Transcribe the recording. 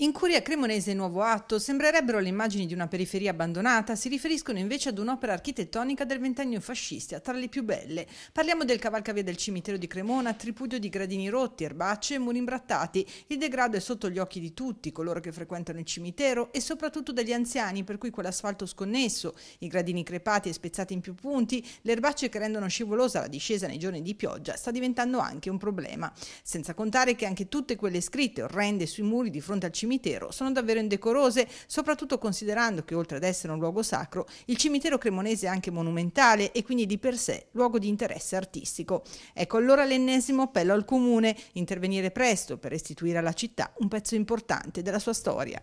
In Curia Cremonese Nuovo Atto sembrerebbero le immagini di una periferia abbandonata, si riferiscono invece ad un'opera architettonica del ventennio fascista, tra le più belle. Parliamo del cavalcavia del cimitero di Cremona, tripudio di gradini rotti, erbacce e muri imbrattati. Il degrado è sotto gli occhi di tutti, coloro che frequentano il cimitero e soprattutto degli anziani, per cui quell'asfalto sconnesso, i gradini crepati e spezzati in più punti, le erbacce che rendono scivolosa la discesa nei giorni di pioggia, sta diventando anche un problema. Senza contare che anche tutte quelle scritte orrende sui muri di fronte al cimitero cimitero sono davvero indecorose, soprattutto considerando che oltre ad essere un luogo sacro, il cimitero cremonese è anche monumentale e quindi di per sé luogo di interesse artistico. Ecco allora l'ennesimo appello al comune, intervenire presto per restituire alla città un pezzo importante della sua storia.